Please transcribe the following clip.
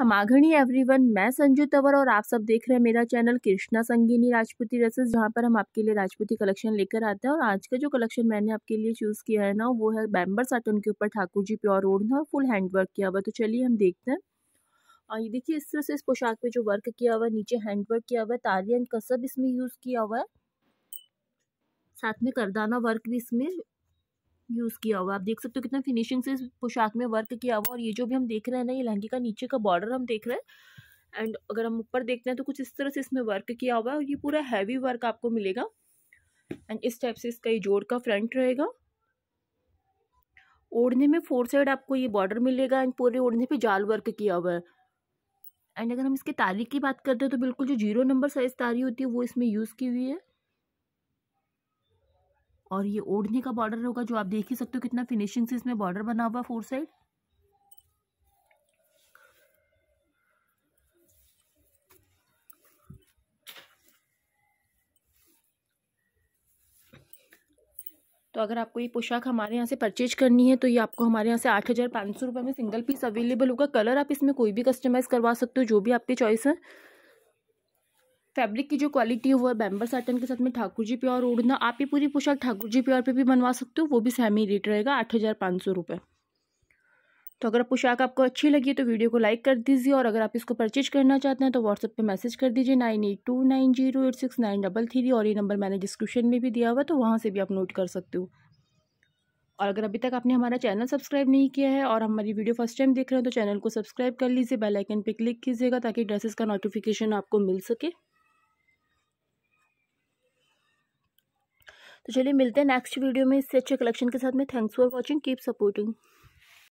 every everyone मैं संजू तवर और आप सब देख रहे हैं मेरा चैनल कृष्णा संगीनी राजपूती ड्रेसेस जहाँ पर हम आपके लिए राजपूती कलेक्शन लेकर आते हैं और आज का जो कलेक्शन मैंने आपके लिए चूज़ किया है ना वो है बैम्बर साटन के ऊपर ठाकुर जी प्योर रोड ना फुल हैंड वर्क किया हुआ तो चलिए हम देखते हैं और ये देखिए इस तरह से इस पोशाक पे जो वर्क किया हुआ है नीचे हैंड वर्क किया हुआ है तारी एंड कसब इसमें यूज़ किया हुआ है साथ में करदाना वर्क भी इसमें यूज़ किया हुआ आप देख सकते हो कितना फिनिशिंग से इस पोशाक में वर्क किया हुआ और ये जो भी हम देख रहे हैं ना ये लहंगे का नीचे का बॉर्डर हम देख रहे हैं एंड अगर हम ऊपर देखते हैं तो कुछ इस तरह से इसमें वर्क किया हुआ है और ये पूरा हैवी वर्क आपको मिलेगा एंड इस टाइप से इसका ये जोड़ का फ्रंट रहेगा ओढ़ने में फोर साइड आपको ये बॉर्डर मिलेगा एंड पूरे ओढ़ने पर जाल वर्क किया हुआ है एंड अगर हम इसके तारी की बात करते हैं तो बिल्कुल जो जीरो नंबर साइज़ तारी होती है वो इसमें यूज़ की हुई है और ये ओढ़ने का बॉर्डर होगा जो आप देख ही सकते हो कितना फिनिशिंग से इसमें बॉर्डर बना हुआ फोर साइड तो अगर आपको ये पोशाक हमारे यहाँ से परचेज करनी है तो ये आपको हमारे यहाँ से आठ हज़ार पाँच सौ रुपये में सिंगल पीस अवेलेबल होगा कलर आप इसमें कोई भी कस्टमाइज़ करवा सकते हो जो भी आपकी चॉइस है फैब्रिक की जो क्वालिटी है वो है बैम्बर साटन के साथ में ठाकुर जी प्योर ओढ़ना आप ये पूरी पोशाक ठाकुर जी प्योर पे भी बनवा सकते हो वो भी सेम ही रेट रहेगा आठ हज़ार पाँच सौ रुपये तो अगर पोशाक आपको अच्छी लगी तो वीडियो को लाइक कर दीजिए और अगर आप इसको परचेज करना चाहते हैं तो व्हाट्सएप पर मैसेज कर दीजिए nine eight two nine zero eight six nine double three और ये नंबर मैंने डिस्क्रिप्शन में भी दिया हुआ तो वहाँ से भी आप नोट कर सकते हो और अगर अभी तक आपने हमारा चैनल सब्सक्राइब नहीं किया है और हमारी वीडियो फर्स्ट टाइम देख रहे हो तो चैनल को सब्सक्राइब कर लीजिए बेल आइकन पे क्लिक कीजिएगा ताकि ड्रेसेस का नोटिफिकेशन आपको मिल सके तो चलिए मिलते हैं नेक्स्ट वीडियो में इससे अच्छे कलेक्शन के साथ में thanks for watching keep supporting